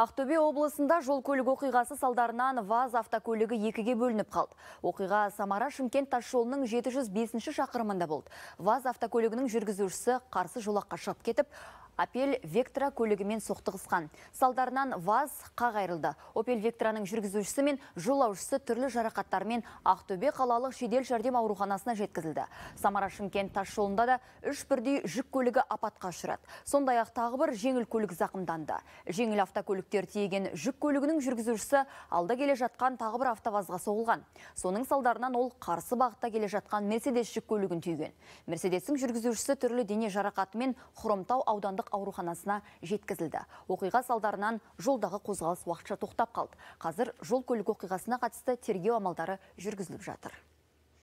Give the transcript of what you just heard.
Ақтөбе облысында жол көлік оқиғасы салдарынан ВАЗ автокөлігі екіге бөлініп қалды. Оқиға Самара Шымкент тасжолының 705 ші шақырымында болды. ВАЗ автокөлігінің жүргізушісі қарсы жолаққа шығып кетіп, Апель Вектора көлігімен соқтығысқан. Салдарынан ваз қағайрылды. Опель Вектораның жүргізушісі мен жолаушысы түрлі жарақаттармен Ақтөбе қалалық шедел жәрдем ауруханасына жеткізілді. Самара Шымкент тас жолында да үш бірдей жүк көлігі апатқа ұшырады. Сондай-ақ тағы бір жеңіл көлік зақымданды. Жеңіл автокөліктер тиеген жүк көлігінің жүргізушісі алда келе жатқан тағы бір автовазға соғылған. Соның салдарынан ол қарсы бағытта келе жатқан Мерседес жүк көлігін түйген. Мерседестің жүргізушісі түрлі дене жарақатымен Хромтау аудандық ауруханасына жеткізілді. Оқиға салдарынан жолдағы қозғалыс уақытша тоқтап қалды. Қазір жол көлік оқиғасына қатысты тергеу амалдары жүргізіліп жатыр.